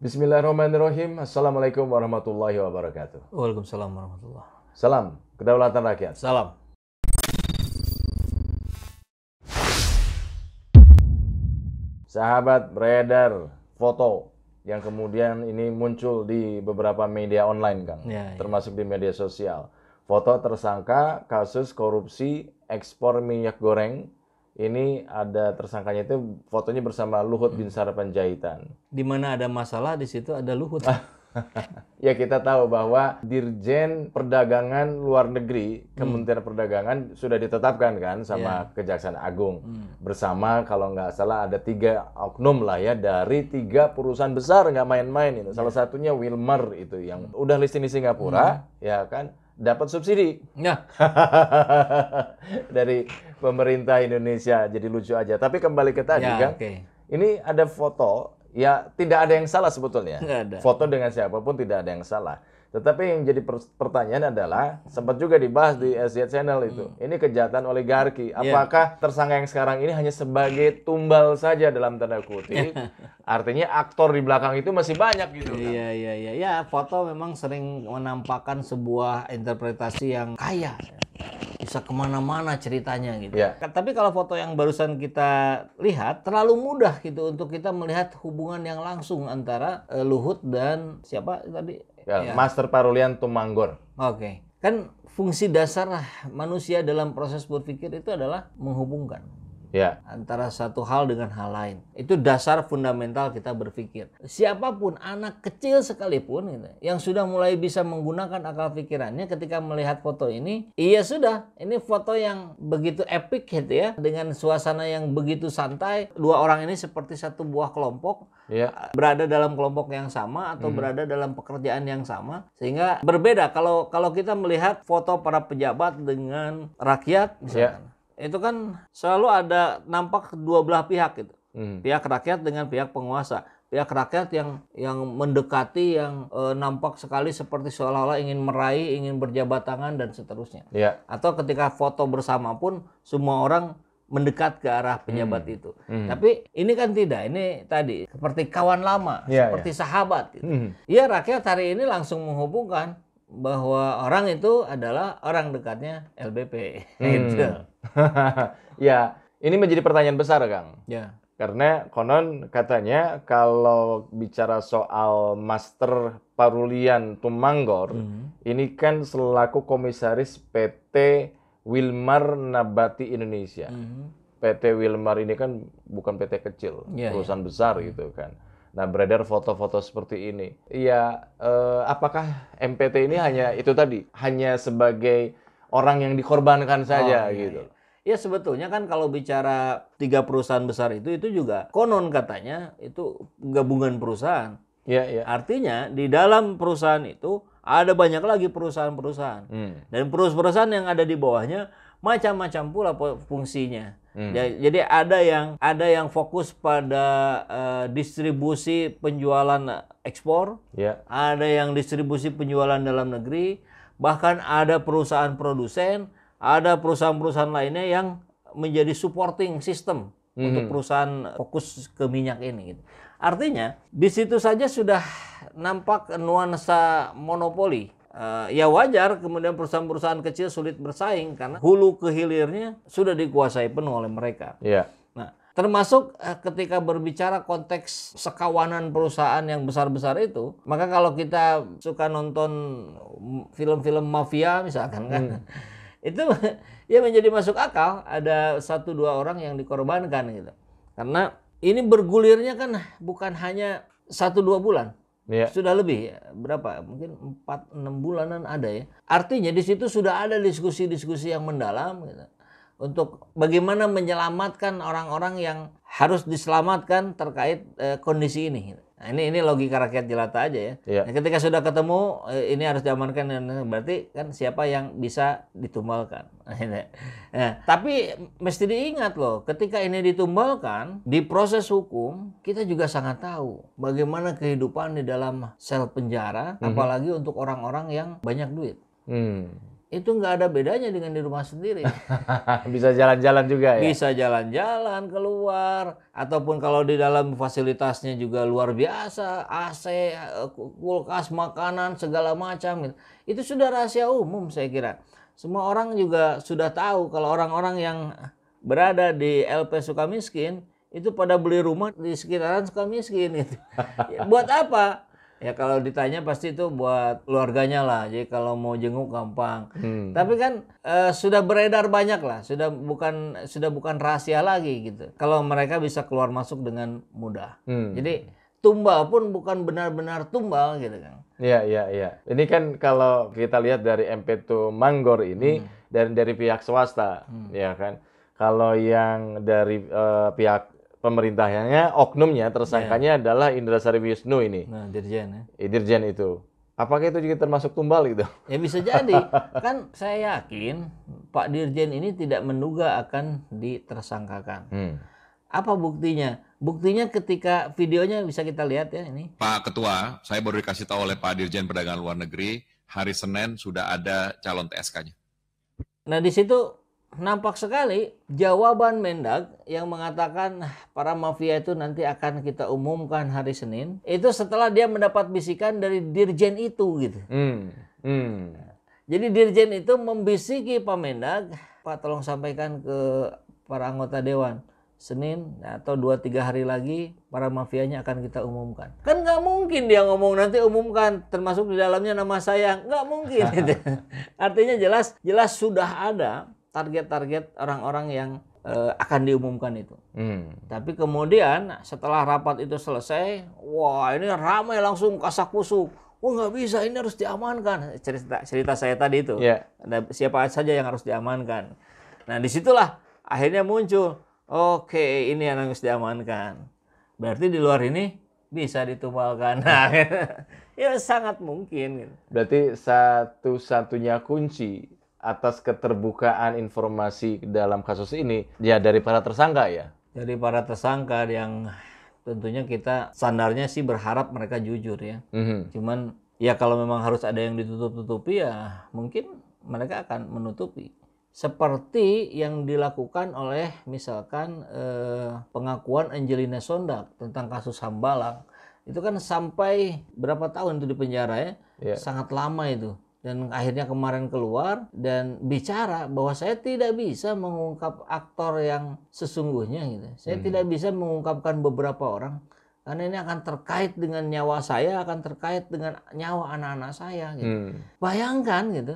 Bismillahirrahmanirrahim. Assalamualaikum warahmatullahi wabarakatuh. Waalaikumsalam warahmatullahi wabarakatuh. Salam kedaulatan rakyat. Salam. Sahabat beredar foto yang kemudian ini muncul di beberapa media online, Kang. Ya, ya. Termasuk di media sosial. Foto tersangka kasus korupsi ekspor minyak goreng ini ada tersangkanya itu fotonya bersama Luhut bin Sarpanjaitan. Di mana ada masalah di situ ada Luhut. ya kita tahu bahwa Dirjen Perdagangan Luar Negeri hmm. Kementerian hmm. Perdagangan sudah ditetapkan kan sama yeah. Kejaksaan Agung hmm. bersama kalau nggak salah ada tiga oknum lah ya dari tiga perusahaan besar nggak main-main itu salah ya. satunya Wilmer itu yang udah listing di Singapura hmm. ya kan dapat subsidi nah. dari pemerintah Indonesia. Jadi lucu aja. Tapi kembali ke tadi ya, kan. Okay. Ini ada foto ya tidak ada yang salah sebetulnya. Ada. Foto dengan siapapun tidak ada yang salah. Tetapi yang jadi pertanyaan adalah sempat juga dibahas di SZ Channel itu. Hmm. Ini kejahatan oligarki. Ya. Apakah yeah. tersangka yang sekarang ini hanya sebagai tumbal saja dalam tanda kutip? Ya. Artinya aktor di belakang itu masih banyak gitu. Kan? Iya iya iya. Ya foto memang sering menampakkan sebuah interpretasi yang kaya bisa kemana-mana ceritanya gitu. Ya. Tapi kalau foto yang barusan kita lihat terlalu mudah gitu untuk kita melihat hubungan yang langsung antara uh, Luhut dan siapa tadi? Ya, ya. Master Parulian Tumanggor. Oke. Okay. Kan fungsi dasar manusia dalam proses berpikir itu adalah menghubungkan. Ya. Antara satu hal dengan hal lain. Itu dasar fundamental kita berpikir. Siapapun anak kecil sekalipun gitu, yang sudah mulai bisa menggunakan akal pikirannya ketika melihat foto ini, iya sudah, ini foto yang begitu epic gitu ya, dengan suasana yang begitu santai. Dua orang ini seperti satu buah kelompok ya. berada dalam kelompok yang sama atau hmm. berada dalam pekerjaan yang sama sehingga berbeda kalau kalau kita melihat foto para pejabat dengan rakyat misalkan. Ya itu kan selalu ada nampak dua belah pihak gitu. Hmm. Pihak rakyat dengan pihak penguasa. Pihak rakyat yang yang mendekati yang e, nampak sekali seperti seolah-olah ingin meraih, ingin berjabat tangan dan seterusnya. Ya. Atau ketika foto bersama pun semua orang mendekat ke arah pejabat hmm. itu. Hmm. Tapi ini kan tidak, ini tadi seperti kawan lama, ya, seperti ya. sahabat. Gitu. Hmm. Iya, rakyat hari ini langsung menghubungkan bahwa orang itu adalah orang dekatnya LBP. Hmm. itu. ya, ini menjadi pertanyaan besar, Kang. Ya. Karena konon katanya kalau bicara soal Master Parulian Tumanggor, hmm. ini kan selaku komisaris PT Wilmar Nabati Indonesia. Hmm. PT Wilmar ini kan bukan PT kecil, ya, perusahaan ya. besar gitu kan Nah, beredar foto-foto seperti ini. Ya, eh, apakah MPT ini hanya itu tadi, hanya sebagai orang yang dikorbankan saja oh, iya, gitu. Iya. Ya sebetulnya kan kalau bicara tiga perusahaan besar itu itu juga konon katanya itu gabungan perusahaan. ya iya. Artinya di dalam perusahaan itu ada banyak lagi perusahaan-perusahaan. Hmm. Dan perusahaan-perusahaan yang ada di bawahnya macam-macam pula fungsinya. Hmm. Jadi ada yang ada yang fokus pada uh, distribusi penjualan ekspor, yeah. ada yang distribusi penjualan dalam negeri, bahkan ada perusahaan produsen, ada perusahaan-perusahaan lainnya yang menjadi supporting system hmm. untuk perusahaan fokus ke minyak ini. Gitu. Artinya di situ saja sudah nampak nuansa monopoli. Uh, ya wajar kemudian perusahaan-perusahaan kecil sulit bersaing karena hulu ke hilirnya sudah dikuasai penuh oleh mereka. Yeah. Nah, termasuk uh, ketika berbicara konteks sekawanan perusahaan yang besar-besar itu, maka kalau kita suka nonton film-film mafia misalkan kan, hmm. kan itu ya menjadi masuk akal ada satu dua orang yang dikorbankan gitu. Karena ini bergulirnya kan bukan hanya satu dua bulan Ya. Sudah lebih ya? berapa? Mungkin 4 6 bulanan ada ya. Artinya di situ sudah ada diskusi-diskusi yang mendalam gitu. Untuk bagaimana menyelamatkan orang-orang yang harus diselamatkan terkait eh, kondisi ini. Gitu. Nah, ini ini logika rakyat jelata aja ya. ya. Nah, ketika sudah ketemu eh, ini harus diamankan dan berarti kan siapa yang bisa ditumbalkan. Nah, nah, tapi mesti diingat loh, ketika ini ditumbalkan di proses hukum kita juga sangat tahu bagaimana kehidupan di dalam sel penjara, mm -hmm. apalagi untuk orang-orang yang banyak duit. Hmm itu nggak ada bedanya dengan di rumah sendiri. Bisa jalan-jalan juga ya. Bisa jalan-jalan keluar ataupun kalau di dalam fasilitasnya juga luar biasa, AC, kulkas, makanan segala macam Itu sudah rahasia umum saya kira. Semua orang juga sudah tahu kalau orang-orang yang berada di LP Sukamiskin itu pada beli rumah di sekitaran Sukamiskin itu. Buat apa? Ya kalau ditanya pasti itu buat keluarganya lah. Jadi kalau mau jenguk gampang. Hmm. Tapi kan e, sudah beredar banyak lah. Sudah bukan sudah bukan rahasia lagi gitu. Kalau mereka bisa keluar masuk dengan mudah. Hmm. Jadi tumbal pun bukan benar-benar tumbal gitu kan. Iya, iya, iya. Ini kan kalau kita lihat dari MP2 Manggor ini hmm. dari dari pihak swasta, hmm. ya kan. Kalau yang dari uh, pihak pemerintahnya, oknumnya, tersangkanya yeah. adalah Indra Sari ini. Nah, dirjen ya. Eh, dirjen itu. Apakah itu juga termasuk tumbal gitu? Ya bisa jadi. kan saya yakin Pak Dirjen ini tidak menduga akan ditersangkakan. Hmm. Apa buktinya? Buktinya ketika videonya bisa kita lihat ya ini. Pak Ketua, saya baru dikasih tahu oleh Pak Dirjen Perdagangan Luar Negeri, hari Senin sudah ada calon TSK-nya. Nah di situ nampak sekali jawaban Mendag yang mengatakan nah, para mafia itu nanti akan kita umumkan hari Senin itu setelah dia mendapat bisikan dari dirjen itu gitu. Hmm. Hmm. Jadi dirjen itu membisiki Pak Mendag Pak tolong sampaikan ke para anggota dewan Senin atau dua tiga hari lagi para mafianya akan kita umumkan. Kan nggak mungkin dia ngomong nanti umumkan termasuk di dalamnya nama saya nggak mungkin. Artinya jelas jelas sudah ada target-target orang-orang yang uh, akan diumumkan itu. Hmm. Tapi kemudian setelah rapat itu selesai, wah ini ramai langsung kasak kusuk. Wah nggak bisa, ini harus diamankan. Cerita cerita saya tadi itu, yeah. ada siapa saja yang harus diamankan. Nah disitulah akhirnya muncul, oke okay, ini yang harus diamankan. Berarti di luar ini bisa ditumbalkan. Nah, ya sangat mungkin. Berarti satu-satunya kunci atas keterbukaan informasi dalam kasus ini ya dari para tersangka ya dari para tersangka yang tentunya kita standarnya sih berharap mereka jujur ya mm-hmm. cuman ya kalau memang harus ada yang ditutup-tutupi ya mungkin mereka akan menutupi seperti yang dilakukan oleh misalkan eh, pengakuan Angelina Sondak tentang kasus Hambalang itu kan sampai berapa tahun itu di penjara ya yeah. sangat lama itu dan akhirnya kemarin keluar dan bicara bahwa saya tidak bisa mengungkap aktor yang sesungguhnya gitu. Saya hmm. tidak bisa mengungkapkan beberapa orang karena ini akan terkait dengan nyawa saya, akan terkait dengan nyawa anak-anak saya gitu. Hmm. Bayangkan gitu.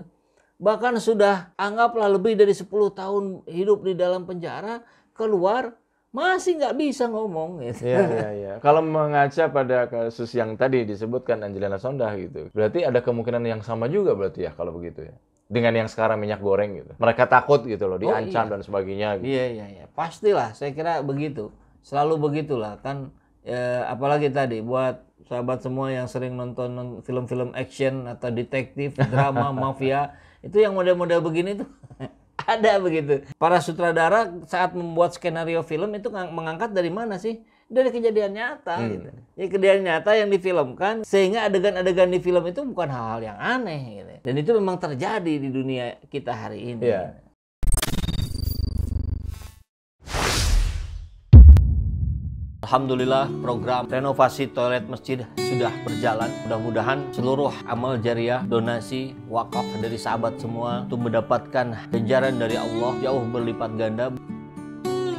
Bahkan sudah anggaplah lebih dari 10 tahun hidup di dalam penjara, keluar masih nggak bisa ngomong. Gitu. Iya, iya, iya. Kalau mengaca pada kasus yang tadi disebutkan Angelina Sondah gitu, berarti ada kemungkinan yang sama juga berarti ya kalau begitu ya. Dengan yang sekarang minyak goreng gitu. Mereka takut gitu loh, oh, diancam iya. dan sebagainya gitu. Iya, iya, iya. Pastilah, saya kira begitu. Selalu begitulah kan ya, apalagi tadi buat sahabat semua yang sering nonton film-film action atau detektif, drama, mafia, itu yang model-model begini tuh ada begitu. Para sutradara saat membuat skenario film itu mengangkat dari mana sih? Dari kejadian nyata hmm. gitu. Jadi ya, kejadian nyata yang difilmkan sehingga adegan-adegan di film itu bukan hal-hal yang aneh gitu. Dan itu memang terjadi di dunia kita hari ini. Yeah. Gitu. Alhamdulillah program renovasi toilet masjid sudah berjalan. Mudah-mudahan seluruh amal jariah, donasi, wakaf dari sahabat semua itu mendapatkan ganjaran dari Allah jauh berlipat ganda.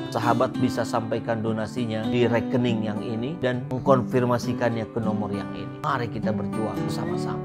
Sahabat bisa sampaikan donasinya di rekening yang ini dan mengkonfirmasikannya ke nomor yang ini. Mari kita berjuang bersama-sama.